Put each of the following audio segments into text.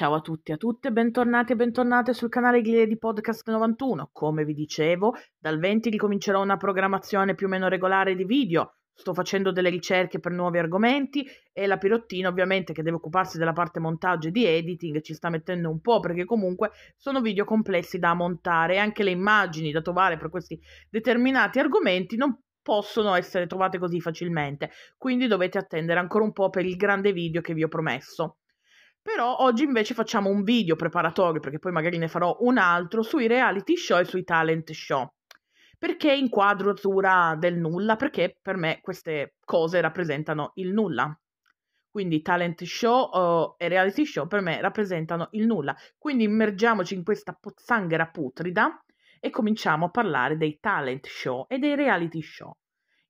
Ciao a tutti e a tutte, bentornati e bentornate sul canale di Podcast 91. Come vi dicevo, dal 20 ricomincerò una programmazione più o meno regolare di video. Sto facendo delle ricerche per nuovi argomenti e la Pirottina, ovviamente, che deve occuparsi della parte montaggio e di editing, ci sta mettendo un po' perché comunque sono video complessi da montare e anche le immagini da trovare per questi determinati argomenti non possono essere trovate così facilmente. Quindi dovete attendere ancora un po' per il grande video che vi ho promesso. Però oggi invece facciamo un video preparatorio, perché poi magari ne farò un altro, sui reality show e sui talent show. Perché inquadratura del nulla? Perché per me queste cose rappresentano il nulla. Quindi talent show uh, e reality show per me rappresentano il nulla. Quindi immergiamoci in questa pozzanghera putrida e cominciamo a parlare dei talent show e dei reality show.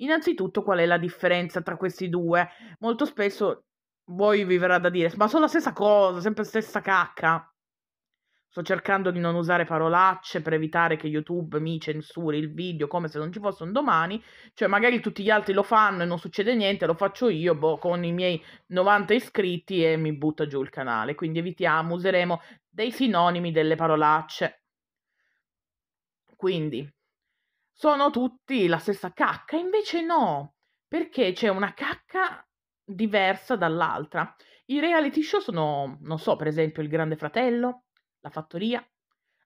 Innanzitutto qual è la differenza tra questi due? Molto spesso voi vi verrà da dire, ma sono la stessa cosa, sempre la stessa cacca. Sto cercando di non usare parolacce per evitare che YouTube mi censuri il video come se non ci fosse un domani. Cioè, magari tutti gli altri lo fanno e non succede niente, lo faccio io boh, con i miei 90 iscritti e mi butta giù il canale. Quindi evitiamo, useremo dei sinonimi delle parolacce. Quindi, sono tutti la stessa cacca, invece no, perché c'è una cacca diversa dall'altra. I reality show sono, non so, per esempio Il Grande Fratello, La Fattoria,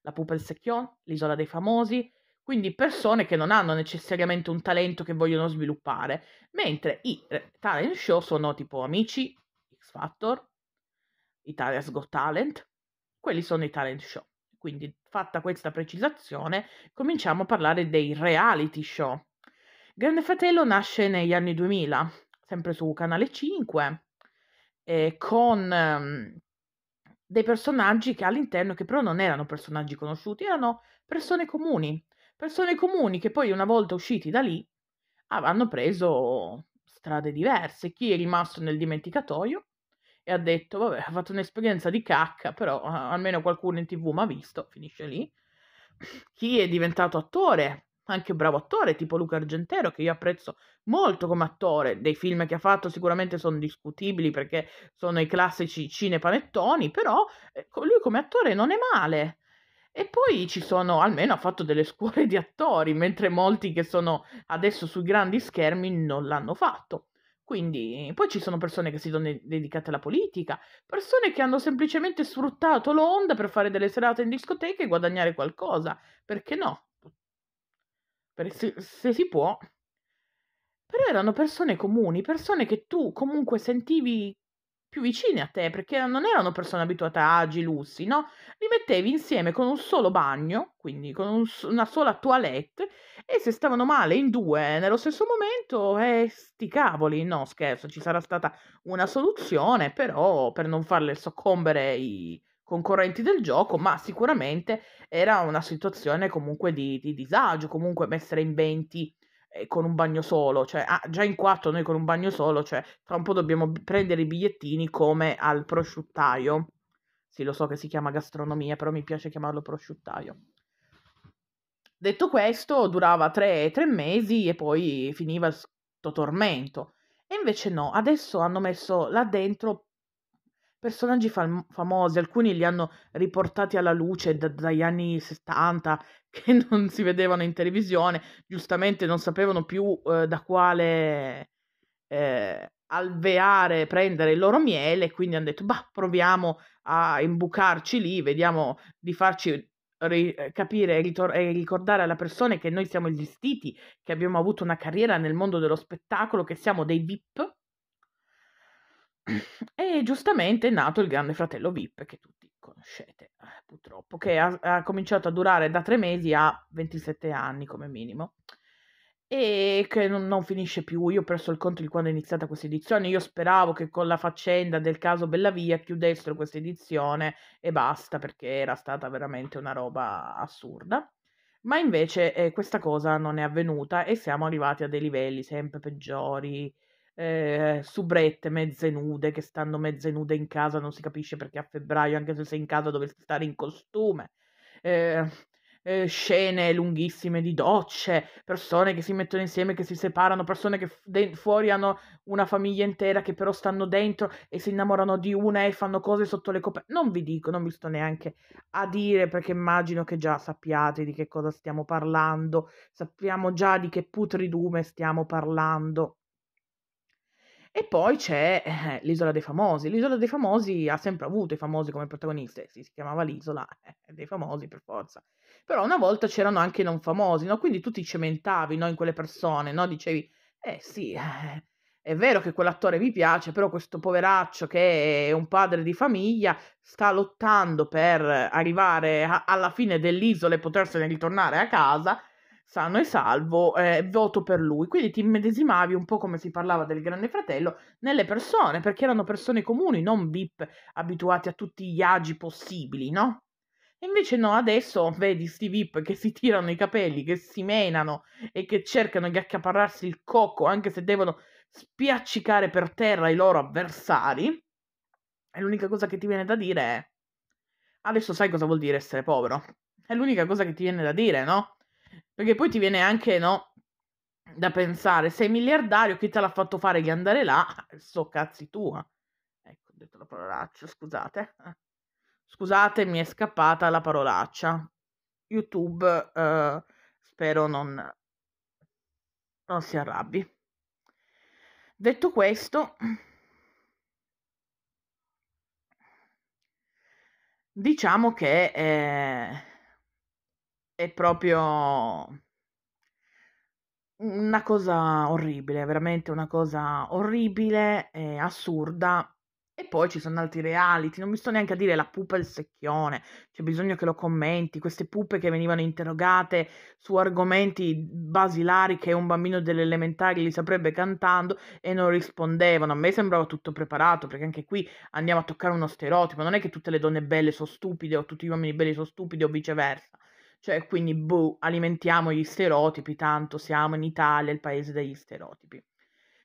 La Pupa del Secchion, L'Isola dei Famosi, quindi persone che non hanno necessariamente un talento che vogliono sviluppare, mentre i talent show sono tipo Amici, X Factor, Italia's Got Talent, quelli sono i talent show. Quindi, fatta questa precisazione, cominciamo a parlare dei reality show. Grande Fratello nasce negli anni 2000, sempre su Canale 5, eh, con ehm, dei personaggi che all'interno, che però non erano personaggi conosciuti, erano persone comuni, persone comuni che poi una volta usciti da lì hanno preso strade diverse, chi è rimasto nel dimenticatoio e ha detto, vabbè, ha fatto un'esperienza di cacca, però eh, almeno qualcuno in tv mi ha visto, finisce lì, chi è diventato attore anche un bravo attore, tipo Luca Argentero, che io apprezzo molto come attore. Dei film che ha fatto sicuramente sono discutibili perché sono i classici cinepanettoni, però eh, lui come attore non è male. E poi ci sono, almeno ha fatto delle scuole di attori, mentre molti che sono adesso sui grandi schermi non l'hanno fatto. Quindi, poi ci sono persone che si sono dedicate alla politica, persone che hanno semplicemente sfruttato l'onda per fare delle serate in discoteca e guadagnare qualcosa. Perché no? se, se si può. Però erano persone comuni, persone che tu comunque sentivi più vicine a te, perché non erano persone abituate a agi, lussi, no? Li mettevi insieme con un solo bagno, quindi con un, una sola toilette, e se stavano male in due nello stesso momento, eh, sti cavoli, no scherzo, ci sarà stata una soluzione, però per non farle soccombere i concorrenti del gioco, ma sicuramente era una situazione comunque di, di disagio, comunque mettere in 20 eh, con un bagno solo, cioè ah, già in 4 noi con un bagno solo, cioè tra un po' dobbiamo prendere i bigliettini come al prosciuttaio. Sì, lo so che si chiama gastronomia, però mi piace chiamarlo prosciuttaio. Detto questo, durava tre mesi e poi finiva questo tormento. E invece no, adesso hanno messo là dentro personaggi fam- famosi, alcuni li hanno riportati alla luce d- dagli anni 70 che non si vedevano in televisione, giustamente non sapevano più eh, da quale eh, alveare prendere il loro miele, quindi hanno detto, bah, proviamo a imbucarci lì, vediamo di farci ri- capire e, ritor- e ricordare alla persona che noi siamo esistiti, che abbiamo avuto una carriera nel mondo dello spettacolo, che siamo dei VIP e giustamente è nato il Grande Fratello VIP che tutti conoscete, eh, purtroppo, che ha, ha, cominciato a durare da tre mesi a 27 anni come minimo e che non, non finisce più. Io ho perso il conto di quando è iniziata questa edizione. Io speravo che con la faccenda del caso Bellavia chiudessero questa edizione e basta perché era stata veramente una roba assurda. Ma invece eh, questa cosa non è avvenuta e siamo arrivati a dei livelli sempre peggiori eh, subrette mezze nude che stanno mezze nude in casa, non si capisce perché a febbraio, anche se sei in casa, dovresti stare in costume. Eh, eh, scene lunghissime di docce, persone che si mettono insieme, che si separano, persone che de- fuori hanno una famiglia intera che però stanno dentro e si innamorano di una e fanno cose sotto le coperte. Non vi dico, non vi sto neanche a dire perché immagino che già sappiate di che cosa stiamo parlando, sappiamo già di che putridume stiamo parlando. E poi c'è eh, l'isola dei famosi. L'isola dei famosi ha sempre avuto i famosi come protagonisti, si, si chiamava l'isola eh, dei famosi per forza. Però una volta c'erano anche i non famosi, no? Quindi tu ti cementavi no? in quelle persone, no? Dicevi, eh sì, eh, è vero che quell'attore mi piace, però questo poveraccio che è un padre di famiglia sta lottando per arrivare a- alla fine dell'isola e potersene ritornare a casa sano e salvo, eh, voto per lui. Quindi ti immedesimavi un po' come si parlava del Grande Fratello nelle persone, perché erano persone comuni, non VIP abituati a tutti gli agi possibili, no? invece no, adesso vedi sti VIP che si tirano i capelli, che si menano e che cercano di accaparrarsi il cocco, anche se devono spiaccicare per terra i loro avversari. E l'unica cosa che ti viene da dire è... Adesso sai cosa vuol dire essere povero. È l'unica cosa che ti viene da dire, no? Perché poi ti viene anche, no, da pensare, sei miliardario, chi te l'ha fatto fare di andare là? Eh, so cazzi tua. Ecco, ho detto la parolaccia, scusate. Scusate, mi è scappata la parolaccia. YouTube, eh, spero non, non si arrabbi. Detto questo, diciamo che eh, è proprio una cosa orribile, veramente una cosa orribile e assurda. E poi ci sono altri reality, non mi sto neanche a dire la pupa il secchione, c'è bisogno che lo commenti, queste pupe che venivano interrogate su argomenti basilari che un bambino dell'elementare li saprebbe cantando e non rispondevano. A me sembrava tutto preparato, perché anche qui andiamo a toccare uno stereotipo, non è che tutte le donne belle sono stupide o tutti gli uomini belli sono stupidi o viceversa cioè, quindi, boh, alimentiamo gli stereotipi, tanto siamo in Italia, il paese degli stereotipi.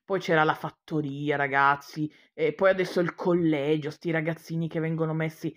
Poi c'era la fattoria, ragazzi, e poi adesso il collegio, sti ragazzini che vengono messi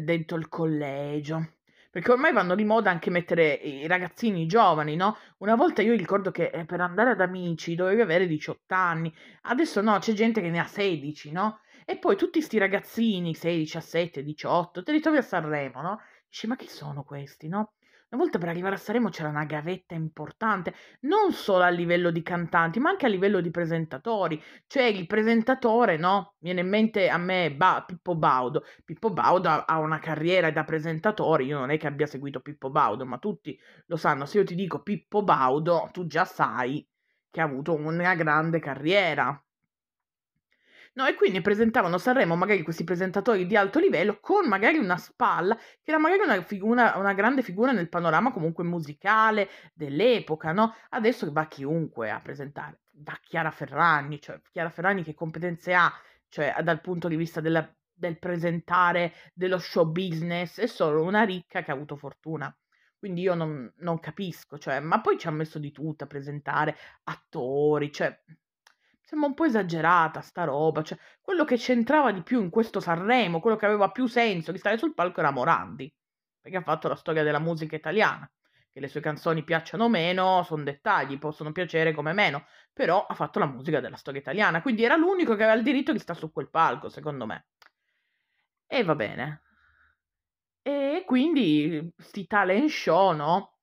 dentro il collegio. Perché ormai vanno di moda anche mettere i ragazzini giovani, no? Una volta io ricordo che eh, per andare ad amici dovevi avere 18 anni, adesso no, c'è gente che ne ha 16, no? E poi tutti sti ragazzini, 16, 17, 18, te li trovi a Sanremo, no? Dici, ma chi sono questi, no? Una volta per arrivare a Saremo c'era una gavetta importante, non solo a livello di cantanti, ma anche a livello di presentatori. Cioè il presentatore, no? Viene in mente a me ba- Pippo Baudo. Pippo Baudo ha, ha una carriera da presentatore, io non è che abbia seguito Pippo Baudo, ma tutti lo sanno. Se io ti dico Pippo Baudo, tu già sai che ha avuto una grande carriera. No, e quindi presentavano Sanremo magari questi presentatori di alto livello con magari una spalla che era magari una, figura, una grande figura nel panorama comunque musicale dell'epoca, no? Adesso va chiunque a presentare, va Chiara Ferragni, cioè Chiara Ferragni che competenze ha, cioè dal punto di vista della, del presentare, dello show business, è solo una ricca che ha avuto fortuna. Quindi io non, non capisco, cioè, ma poi ci ha messo di tutto a presentare attori, cioè, sembra un po' esagerata sta roba, cioè quello che c'entrava di più in questo Sanremo, quello che aveva più senso di stare sul palco era Morandi, perché ha fatto la storia della musica italiana, che le sue canzoni piacciono meno, sono dettagli, possono piacere come meno, però ha fatto la musica della storia italiana, quindi era l'unico che aveva il diritto di stare su quel palco, secondo me. E va bene. E quindi sti talent show, no?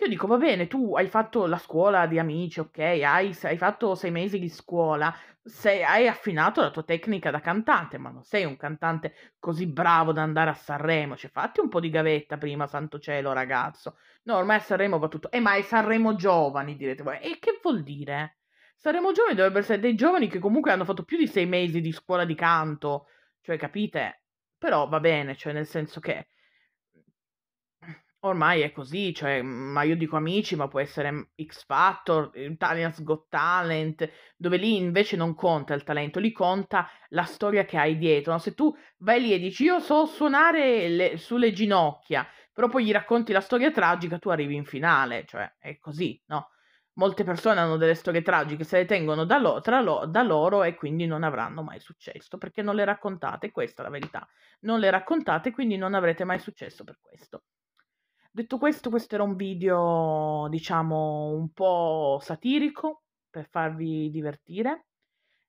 Io dico, va bene, tu hai fatto la scuola di amici, ok, hai, hai fatto sei mesi di scuola, sei, hai affinato la tua tecnica da cantante, ma non sei un cantante così bravo da andare a Sanremo, cioè fatti un po' di gavetta prima, santo cielo ragazzo. No, ormai a Sanremo va tutto, eh ma è Sanremo giovani, direte voi, e che vuol dire? Sanremo giovani dovrebbero essere dei giovani che comunque hanno fatto più di sei mesi di scuola di canto, cioè capite? Però va bene, cioè nel senso che Ormai è così, cioè, ma io dico amici, ma può essere X Factor, Italian's Got Talent, dove lì invece non conta il talento, lì conta la storia che hai dietro. No? Se tu vai lì e dici io so suonare le, sulle ginocchia, però poi gli racconti la storia tragica, tu arrivi in finale, cioè è così, no? Molte persone hanno delle storie tragiche, se le tengono da, lo, lo, da loro e quindi non avranno mai successo, perché non le raccontate, questa è la verità. Non le raccontate, quindi non avrete mai successo per questo. Detto questo, questo era un video, diciamo, un po' satirico per farvi divertire.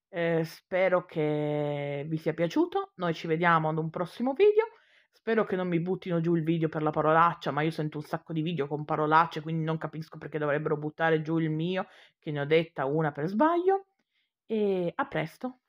Eh, spero che vi sia piaciuto. Noi ci vediamo ad un prossimo video. Spero che non mi buttino giù il video per la parolaccia, ma io sento un sacco di video con parolacce, quindi non capisco perché dovrebbero buttare giù il mio, che ne ho detta una per sbaglio. E a presto!